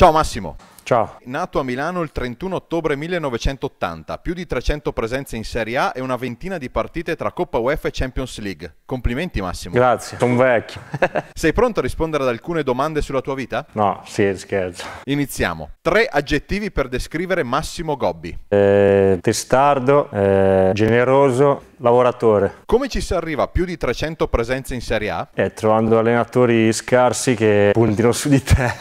Ciao Massimo. Ciao. Nato a Milano il 31 ottobre 1980, più di 300 presenze in Serie A e una ventina di partite tra Coppa UEFA e Champions League. Complimenti Massimo. Grazie, sono vecchio. Sei pronto a rispondere ad alcune domande sulla tua vita? No, sì, scherzo. Iniziamo. Tre aggettivi per descrivere Massimo Gobbi. Eh, testardo, eh, generoso lavoratore. Come ci si arriva a più di 300 presenze in Serie A? Eh, trovando allenatori scarsi che puntino su di te.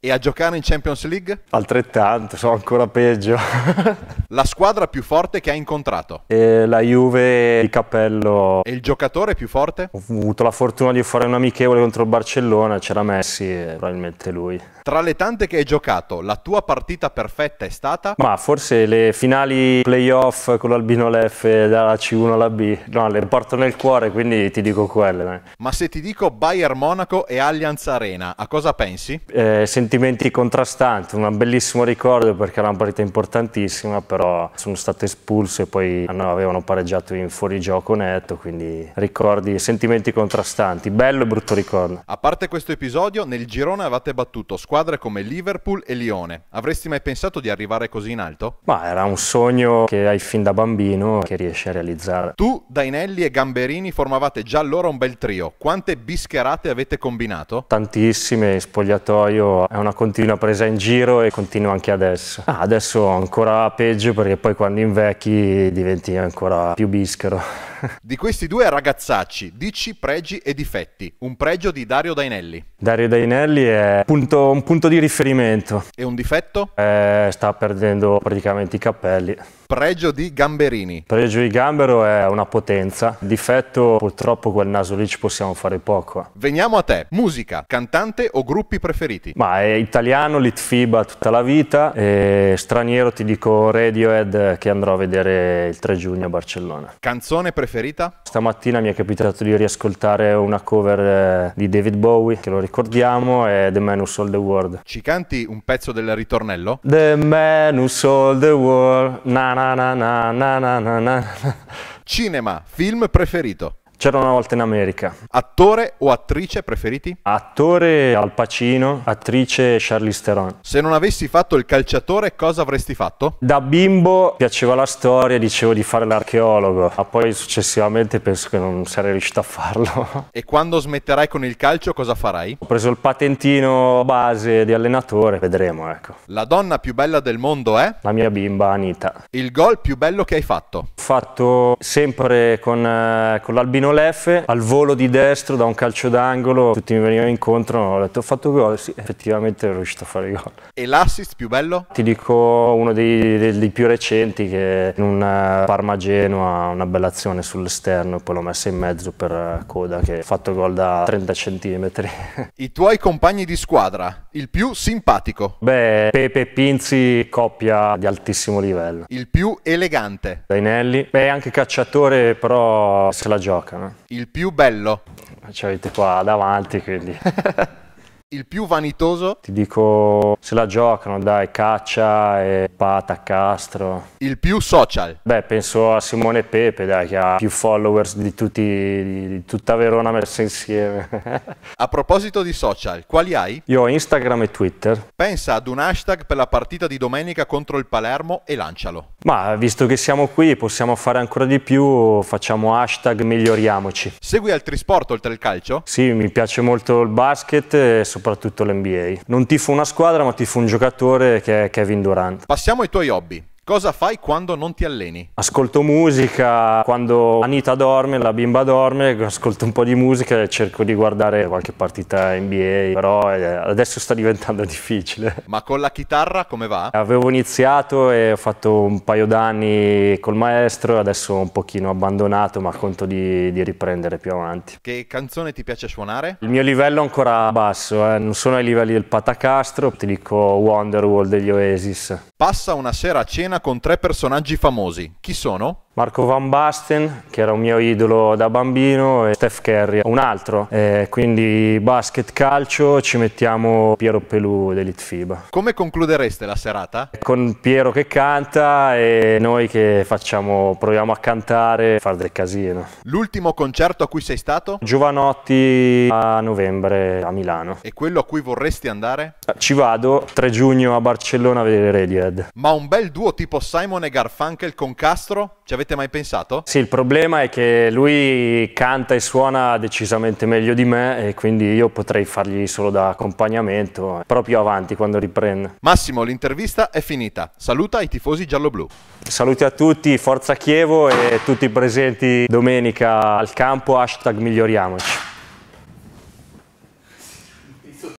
e a giocare in Champions League? Altrettanto, sono ancora peggio. la squadra più forte che hai incontrato? E la Juve il Cappello. E il giocatore più forte? Ho avuto la fortuna di fare un amichevole contro il Barcellona, c'era Messi e probabilmente lui. Tra le tante che hai giocato, la tua partita perfetta è stata? Ma forse le finali playoff con l'Albino Leff dalla c1 alla B. No, le porto nel cuore, quindi ti dico quelle. Ma se ti dico Bayern Monaco e Allianz Arena, a cosa pensi? Eh, sentimenti contrastanti, un bellissimo ricordo perché era una partita importantissima, però sono stato espulso e poi ah, no, avevano pareggiato in fuorigioco netto, quindi ricordi, sentimenti contrastanti, bello e brutto ricordo. A parte questo episodio, nel girone avete battuto squadre come Liverpool e Lione. Avresti mai pensato di arrivare così in alto? Ma era un sogno che hai fin da bambino che riesci a realizzare realizzare. Tu, Dainelli e Gamberini formavate già allora un bel trio. Quante bischerate avete combinato? Tantissime, spogliatoio è una continua presa in giro e continua anche adesso. Ah, adesso ancora peggio perché poi quando invecchi diventi ancora più bischero. di questi due ragazzacci, dici pregi e difetti. Un pregio di Dario Dainelli. Dario Dainelli è punto, un punto di riferimento. E un difetto? Eh, sta perdendo praticamente i cappelli. Pregio di Gamberini. Pregio di Gambero è una potenza. Difetto, purtroppo, quel naso lì ci possiamo fare poco. Veniamo a te. Musica, cantante o gruppi preferiti? Ma è italiano, Litfiba tutta la vita. E straniero ti dico Radiohead che andrò a vedere il 3 giugno a Barcellona. Canzone preferita? preferita? Stamattina mi è capitato di riascoltare una cover eh, di David Bowie, che lo ricordiamo, è The Man Who Sold the World. Ci canti un pezzo del ritornello? The Man Who Sold the World, na na na na na na na na. Cinema, film preferito? C'era una volta in America. Attore o attrice preferiti? Attore Al Pacino, attrice Charlize Theron. Se non avessi fatto il calciatore, cosa avresti fatto? Da bimbo piaceva la storia, dicevo di fare l'archeologo, ma poi successivamente penso che non sarei riuscito a farlo. E quando smetterai con il calcio, cosa farai? Ho preso il patentino base di allenatore, vedremo, ecco. La donna più bella del mondo è? La mia bimba Anita. Il gol più bello che hai fatto? Fatto sempre con, eh, con l'albino meno l'F, al volo di destro da un calcio d'angolo, tutti mi venivano incontro, ho detto ho fatto gol, sì, effettivamente ero riuscito a fare gol. E l'assist più bello? Ti dico uno dei, dei, dei più recenti che in un eh, Parma-Genoa, una bella azione sull'esterno, poi l'ho messa in mezzo per eh, coda che ha fatto gol da 30 centimetri I tuoi compagni di squadra, il più simpatico? Beh, Pepe Pinzi, coppia di altissimo livello. Il più elegante? Dainelli, beh anche cacciatore però se la gioca mancano. Il più bello. Ci avete qua davanti, quindi. Il più vanitoso? Ti dico, se la giocano, dai, Caccia e Pata, Castro. Il più social? Beh, penso a Simone Pepe, dai, che ha più followers di, tutti, di tutta Verona messa insieme. a proposito di social, quali hai? Io ho Instagram e Twitter. Pensa ad un hashtag per la partita di domenica contro il Palermo e lancialo. Ma visto che siamo qui possiamo fare ancora di più, facciamo hashtag miglioriamoci. Segui altri sport oltre al calcio? Sì, mi piace molto il basket e soprattutto l'NBA. Non tifo una squadra ma tifo un giocatore che è Kevin Durant. Passiamo ai tuoi hobby. Cosa fai quando non ti alleni? Ascolto musica, quando Anita dorme, la bimba dorme, ascolto un po' di musica e cerco di guardare qualche partita NBA, però eh, adesso sta diventando difficile. Ma con la chitarra come va? Avevo iniziato e ho fatto un paio d'anni col maestro, adesso un pochino abbandonato, ma conto di, di, riprendere più avanti. Che canzone ti piace suonare? Il mio livello è ancora basso, eh. non sono ai livelli del Patacastro, ti dico Wonderwall degli Oasis. Passa una sera a cena con tre personaggi famosi. Chi sono? Marco Van Basten, che era un mio idolo da bambino, e Steph Curry, un altro. E quindi basket, calcio, ci mettiamo Piero Pelù dell'Elite FIBA. Come concludereste la serata? Con Piero che canta e noi che facciamo, proviamo a cantare e fare del casino. L'ultimo concerto a cui sei stato? Giovanotti a novembre a Milano. E quello a cui vorresti andare? ci vado 3 giugno a Barcellona a vedere Radiohead. Ma un bel duo tipo Simon e Garfunkel con Castro? Ci avete mai pensato? Sì, il problema è che lui canta e suona decisamente meglio di me e quindi io potrei fargli solo da accompagnamento, proprio avanti quando riprende. Massimo, l'intervista è finita. Saluta i tifosi gialloblu. Saluti a tutti, forza Chievo e tutti presenti domenica al campo, hashtag miglioriamoci.